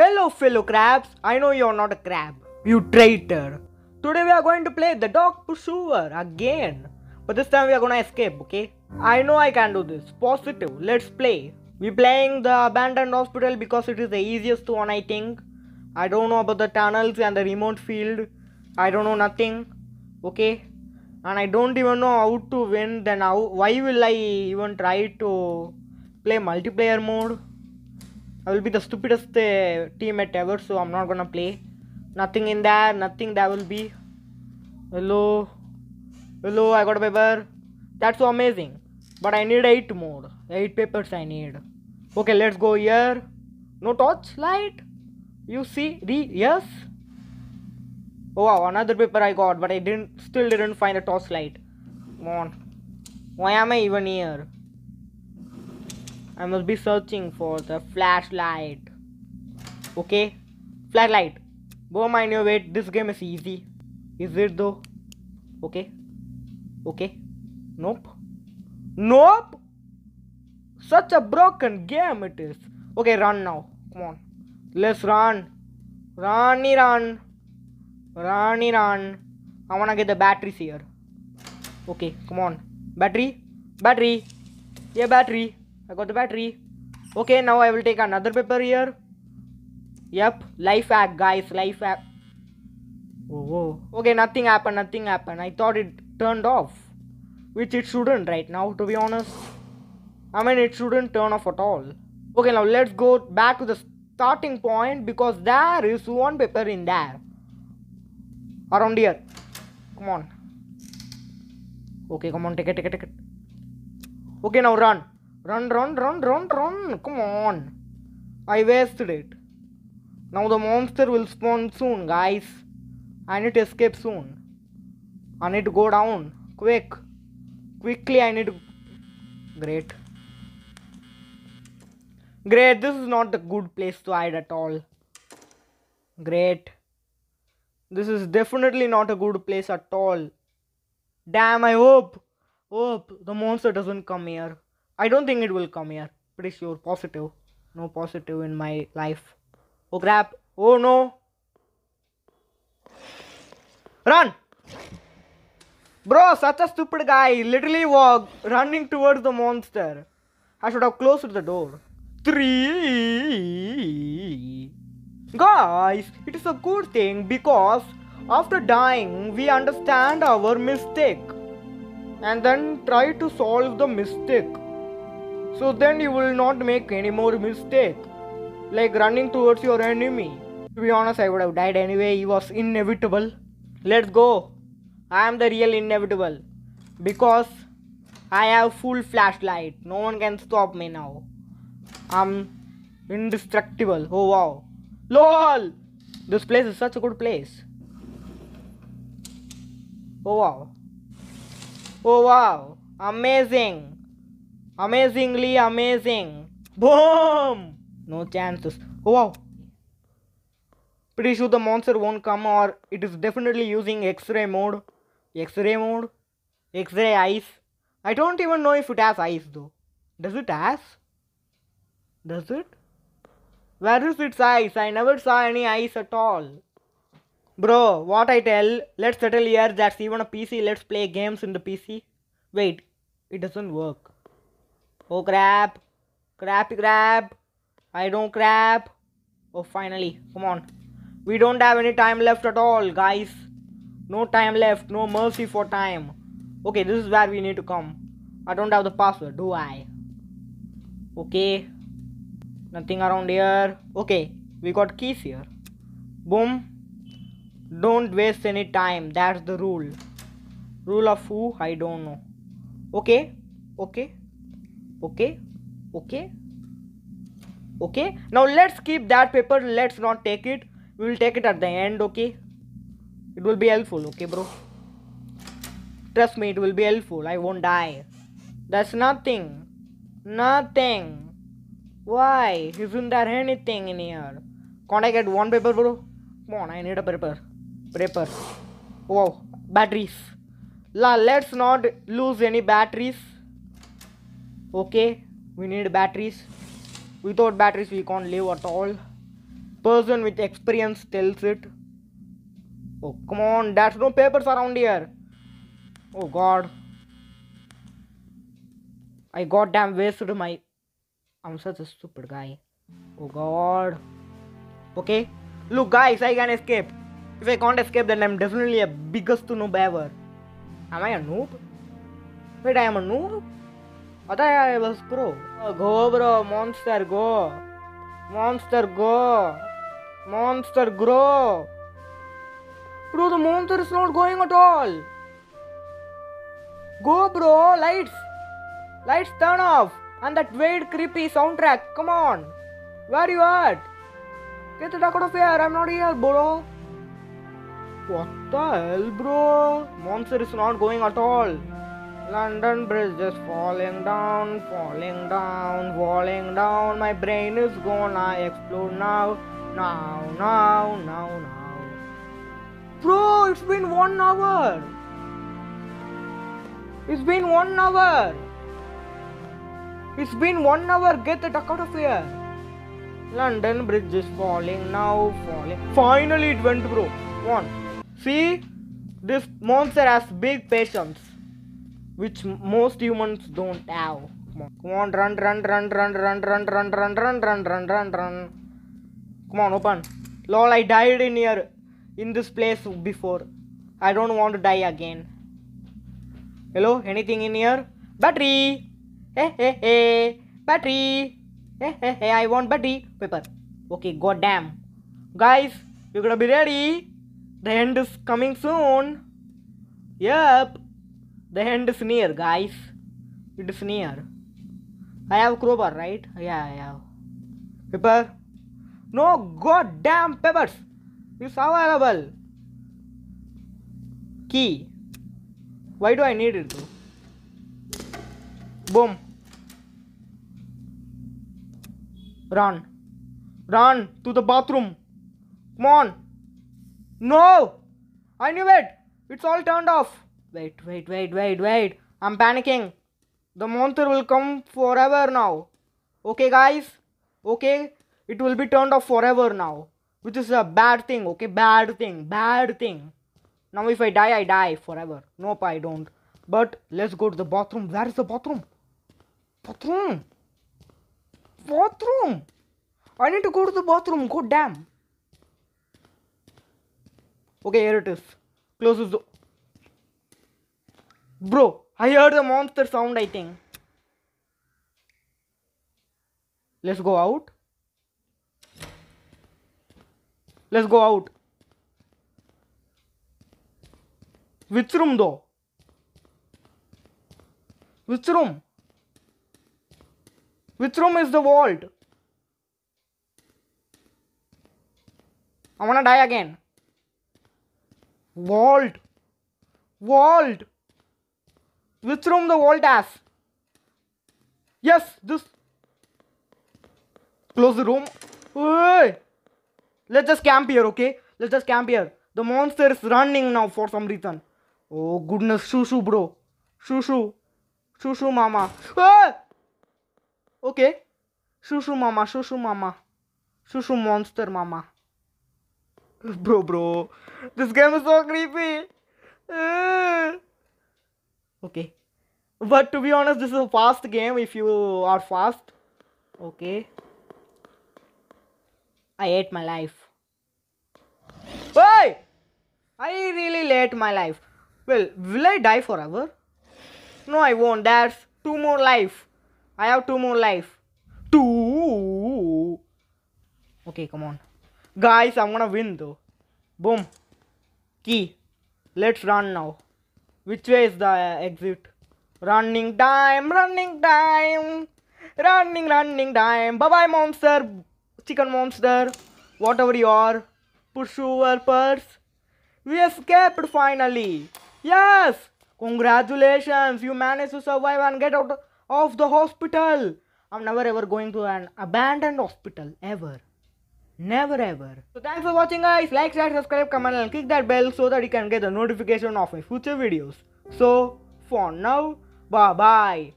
Hello fellow crabs, I know you're not a crab, you traitor. Today we are going to play the dog pursuer again. But this time we are gonna escape, okay? I know I can do this, positive, let's play. We playing the abandoned hospital because it is the easiest one I think. I don't know about the tunnels and the remote field. I don't know nothing, okay? And I don't even know how to win, then how, why will I even try to play multiplayer mode? I will be the stupidest uh, teammate ever, so I'm not gonna play. Nothing in there, nothing there will be. Hello. Hello, I got a paper. That's so amazing. But I need 8 more. 8 papers I need. Okay, let's go here. No torch light. You see? Re yes. Oh wow, another paper I got, but I didn't still didn't find a torch light. Come on. Why am I even here? I must be searching for the flashlight. Okay? Flashlight. Go mind your weight. This game is easy. Is it though? Okay. Okay. Nope. Nope! Such a broken game it is. Okay, run now. Come on. Let's run. Runny run. Runny run. I wanna get the batteries here. Okay, come on. Battery? Battery? Yeah, battery. I got the battery. Okay, now I will take another paper here. Yep, life hack, guys, life hack. Oh. whoa. Okay, nothing happened, nothing happened. I thought it turned off, which it shouldn't right now, to be honest. I mean, it shouldn't turn off at all. Okay, now let's go back to the starting point because there is one paper in there. Around here. Come on. Okay, come on, take it, take it, take it. Okay, now run. Run, run, run, run, run. Come on. I wasted it. Now the monster will spawn soon, guys. I need to escape soon. I need to go down. Quick. Quickly, I need to... Great. Great, this is not a good place to hide at all. Great. This is definitely not a good place at all. Damn, I hope. Hope the monster doesn't come here. I don't think it will come here. Pretty sure. Positive. No positive in my life. Oh crap. Oh no. Run! Bro, such a stupid guy. Literally walking, running towards the monster. I should have closed the door. Three. Guys, it is a good thing because after dying, we understand our mistake and then try to solve the mistake. So then you will not make any more mistake. Like running towards your enemy. To be honest, I would have died anyway. He was inevitable. Let's go. I am the real inevitable. Because I have full flashlight. No one can stop me now. I'm indestructible. Oh wow. LOL! This place is such a good place. Oh wow. Oh wow. Amazing. Amazingly amazing. Boom! No chances. Oh wow. Pretty sure the monster won't come or it is definitely using x-ray mode. X-ray mode. X-ray eyes. I don't even know if it has eyes though. Does it has? Does it? Where is its eyes? I never saw any eyes at all. Bro, what I tell, let's settle here, that's even a PC, let's play games in the PC. Wait, it doesn't work. Oh crap. Crap crap. I don't crap. Oh finally. Come on. We don't have any time left at all guys. No time left. No mercy for time. Okay this is where we need to come. I don't have the password do I? Okay. Nothing around here. Okay. We got keys here. Boom. Don't waste any time. That's the rule. Rule of who? I don't know. Okay. Okay okay okay okay now let's keep that paper let's not take it we will take it at the end okay it will be helpful okay bro trust me it will be helpful i won't die that's nothing nothing why isn't there anything in here can't i get one paper bro come on i need a paper paper wow batteries La, let's not lose any batteries okay we need batteries without batteries we can't live at all person with experience tells it oh come on there's no papers around here oh god I goddamn wasted my I'm such a stupid guy oh god okay look guys I can escape if I can't escape then I'm definitely a biggest noob ever am I a noob wait I am a noob I thought I was go, bro. Monster, go. Monster, go. Monster, grow. Bro, the monster is not going at all. Go, bro. Lights. Lights turn off. And that weird, creepy soundtrack. Come on. Where you at? Get the duck out of here. I'm not here, bro. What the hell, bro? Monster is not going at all. London Bridge is falling down, falling down, falling down. My brain is gonna explode now, now, now, now, now. Bro, it's been one hour. It's been one hour. It's been one hour. Get the duck out of here. London Bridge is falling now, falling. Finally, it went, bro. One. See, this monster has big patience which most humans don't have. Come on, come on, run, run, run, run, run, run, run, run, run, run, run, run, run. Come on, open. Lol, I died in here, in this place before. I don't want to die again. Hello, anything in here? Battery. Hey, hey, hey. Battery. Hey, hey, hey. I want battery. Paper. Okay, goddamn. Guys, you gotta be ready. The end is coming soon. Yep. The end is near, guys. It is near. I have crowbar, right? Yeah, I have. Pepper? No goddamn peppers! It's available. Key. Why do I need it though? Boom. Run. Run to the bathroom. Come on. No! I knew it! It's all turned off. Wait, wait, wait, wait, wait. I'm panicking. The monster will come forever now. Okay, guys? Okay? It will be turned off forever now. Which is a bad thing, okay? Bad thing, bad thing. Now if I die, I die forever. Nope, I don't. But let's go to the bathroom. Where is the bathroom? Bathroom! Bathroom! I need to go to the bathroom. God damn. Okay, here it is. Closes the Bro, I heard a monster sound, I think. Let's go out. Let's go out. Which room though? Which room? Which room is the vault? I wanna die again. Vault. Vault. Which room the old ass? Yes, this. Close the room. Hey! Let's just camp here, okay? Let's just camp here. The monster is running now for some reason. Oh goodness, Shushu bro. Shushu. Shushu mama. Hey. Okay. Shushu mama, Shushu mama. Shushu monster mama. Bro, bro. This game is so creepy okay but to be honest this is a fast game if you are fast okay i hate my life hey i really hate my life well will i die forever no i won't There's two more life i have two more life two okay come on guys i'm gonna win though boom key let's run now which way is the uh, exit? Running time, running time, running, running time. Bye bye, monster, chicken monster, whatever you are. Pursue purse. We escaped finally. Yes! Congratulations! You managed to survive and get out of the hospital. I'm never ever going to an abandoned hospital ever. Never ever. So thanks for watching guys. Like, share, subscribe, comment and click that bell so that you can get the notification of my future videos. So for now, bye bye.